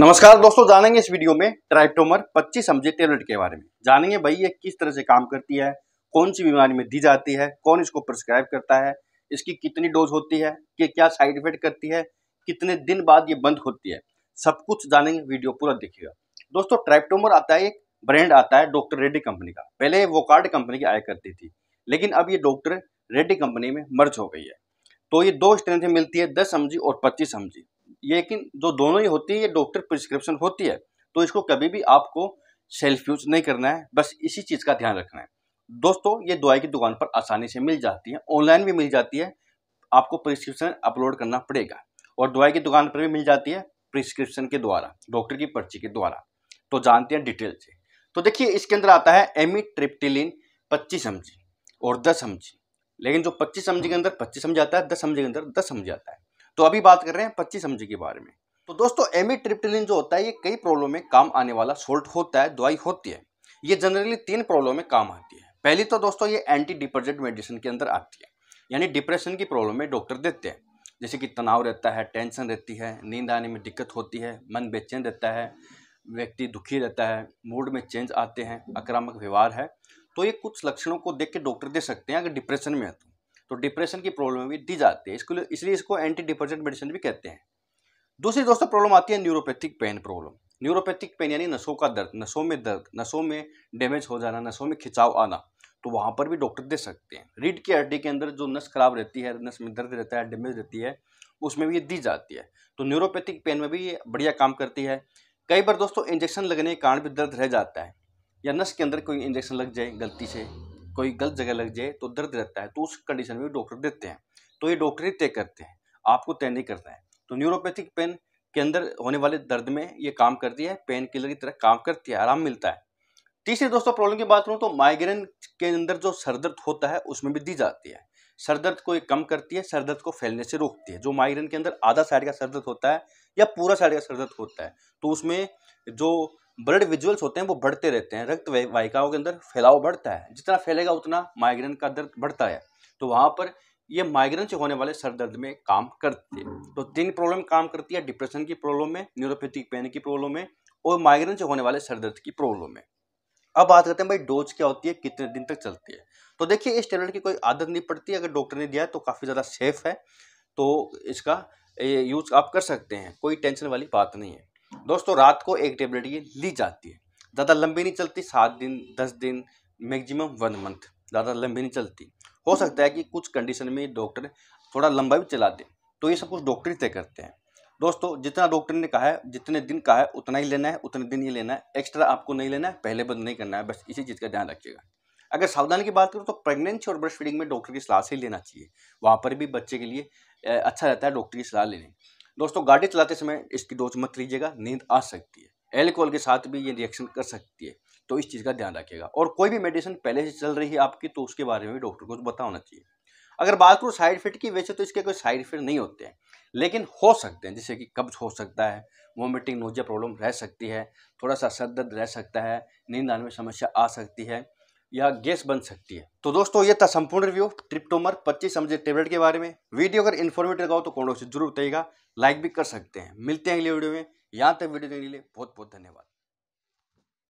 नमस्कार दोस्तों जानेंगे इस वीडियो में ट्राइप्टोमर 25 एम टेबलेट के बारे में जानेंगे भाई ये किस तरह से काम करती है कौन सी बीमारी में दी जाती है कौन इसको प्रिस्क्राइब करता है इसकी कितनी डोज होती है कि क्या साइड इफेक्ट करती है कितने दिन बाद ये बंद होती है सब कुछ जानेंगे वीडियो पूरा देखिएगा दोस्तों ट्राइप्टोमर आता है एक ब्रांड आता है डॉक्टर रेड्डी कंपनी का पहले कार्ड कंपनी की आया करती थी लेकिन अब ये डॉक्टर रेड्डी कंपनी में मर्ज हो गई है तो ये दो स्ट्रेंथ मिलती है दस समझी और पच्चीस समझी लेकिन जो दोनों ही होती है ये डॉक्टर प्रिस्क्रिप्शन होती है तो इसको कभी भी आपको सेल्फ यूज नहीं करना है बस इसी चीज़ का ध्यान रखना है दोस्तों ये दवाई की दुकान पर आसानी से मिल जाती है ऑनलाइन भी मिल जाती है आपको प्रिस्क्रिप्शन अपलोड करना पड़ेगा और दवाई की दुकान पर भी मिल जाती है प्रिस्क्रिप्शन के द्वारा डॉक्टर की पर्ची के द्वारा तो जानते हैं डिटेल से तो देखिए इसके अंदर आता है एमी ट्रिप्टिलिन पच्चीस एम और दस एम लेकिन जो पच्चीस एम के अंदर पच्चीस एम आता है दस एम के अंदर दस एम जाता है तो अभी बात कर रहे हैं पच्चीस एम के बारे में तो दोस्तों एमिट्रिप्टिलिन जो होता है ये कई प्रॉब्लम में काम आने वाला सोल्ट होता है दवाई होती है ये जनरली तीन प्रॉब्लम में काम आती है पहली तो दोस्तों ये एंटी डिपर्जेंट मेडिसिन के अंदर आती है यानी डिप्रेशन की प्रॉब्लम में डॉक्टर देते हैं जैसे कि तनाव रहता है टेंशन रहती है नींद आने में दिक्कत होती है मन बेचैन रहता है व्यक्ति दुखी रहता है मूड में चेंज आते हैं आक्रामक व्यवहार है तो ये कुछ लक्षणों को देख के डॉक्टर दे सकते हैं अगर डिप्रेशन में है तो तो डिप्रेशन की प्रॉब्लम भी दी जाती है इसको इसलिए इसको एंटी डिप्रेशन मेडिसिन भी कहते हैं दूसरी दोस्तों प्रॉब्लम आती है neuropathic pain problem neuropathic pain यानी नसों का दर्द नसों में दर्द नसों में डैमेज हो जाना नसों में खिंचाव आना तो वहाँ पर भी डॉक्टर दे सकते हैं रीढ़ की हड्डी के अंदर जो नस खराब रहती है नस में दर्द रहता है डैमेज रहती है उसमें भी ये दी जाती है तो न्यूरोपैथिक पेन में भी ये बढ़िया काम करती है कई बार दोस्तों इंजेक्शन लगने के कारण भी दर्द रह जाता है या नस के अंदर कोई इंजेक्शन लग जाए गलती से कोई गलत जगह लग जाए तो दर्द रहता है तो उस कंडीशन में डॉक्टर देते हैं तो ये डॉक्टर ही तय करते हैं आपको तय नहीं करना है तो न्यूरोपैथिक पेन के अंदर होने वाले दर्द में ये काम करती है पेन किलर की तरह काम करती है आराम मिलता है तीसरी दोस्तों प्रॉब्लम की बात करूँ तो माइग्रेन के अंदर जो सरदर्द होता है उसमें भी दी जाती है सरदर्द को ये कम करती है सरदर्द को फैलने से रोकती है जो माइग्रेन के अंदर आधा साइड का सरदर्द होता है या पूरा साइड का सर दर्द होता है तो उसमें जो ब्लड विजुअल्स होते हैं वो बढ़ते रहते हैं रक्त वाहिकाओं के अंदर फैलाव बढ़ता है जितना फैलेगा उतना माइग्रेन का दर्द बढ़ता है तो वहाँ पर ये माइग्रेन से होने वाले सर दर्द में काम करती है तो तीन प्रॉब्लम काम करती है डिप्रेशन की प्रॉब्लम में न्यूरोपैथिक पेन की प्रॉब्लम में और माइग्रेन से होने वाले सर दर्द की प्रॉब्लम में अब बात करते हैं भाई डोज क्या होती है कितने दिन तक चलती है तो देखिए इस टेबलेट की कोई आदत नहीं पड़ती अगर डॉक्टर ने दिया है तो काफ़ी ज़्यादा सेफ है तो इसका यूज आप कर सकते हैं कोई टेंशन वाली बात नहीं है दोस्तों रात को एक टेबलेट ये ली जाती है ज़्यादा लंबी नहीं चलती सात दिन दस दिन मैक्सिमम वन मंथ ज़्यादा लंबी नहीं चलती हो सकता है कि कुछ कंडीशन में डॉक्टर थोड़ा लंबा भी चला दे तो ये सब कुछ डॉक्टर ही तय करते हैं दोस्तों जितना डॉक्टर ने कहा है जितने दिन कहा है उतना ही लेना है उतने दिन ही लेना है एक्स्ट्रा आपको नहीं लेना है पहले बंद नहीं करना है बस इसी चीज़ का ध्यान रखिएगा अगर सावधानी की बात करूँ तो प्रेगनेंसी और ब्रेस्ट फीडिंग में डॉक्टर की सलाह से ही लेना चाहिए वहाँ पर भी बच्चे के लिए अच्छा रहता है डॉक्टर की सलाह लेने दोस्तों गाड़ी चलाते समय इसकी डोज मत लीजिएगा नींद आ सकती है एल्कोहल के साथ भी ये रिएक्शन कर सकती है तो इस चीज़ का ध्यान रखिएगा और कोई भी मेडिसिन पहले से चल रही है आपकी तो उसके बारे में भी डॉक्टर को बता होना चाहिए अगर बात करूँ साइड इफेक्ट की वैसे तो इसके कोई साइड इफेक्ट नहीं होते हैं लेकिन हो सकते हैं जैसे कि कब्ज हो सकता है वोमिटिंग नोजिया प्रॉब्लम रह सकती है थोड़ा सा सर दर्द रह सकता है नींद आने में समस्या आ सकती है या गैस बन सकती है तो दोस्तों ये था संपूर्ण रिव्यू ट्रिप्टोमर 25 समझे टेबलेट के बारे में वीडियो अगर इन्फॉर्मेटिव लगा तो कौन से जरूर बताइएगा लाइक भी कर सकते हैं मिलते हैं अगले वीडियो में यहाँ तक वीडियो देखने के लिए बहुत बहुत धन्यवाद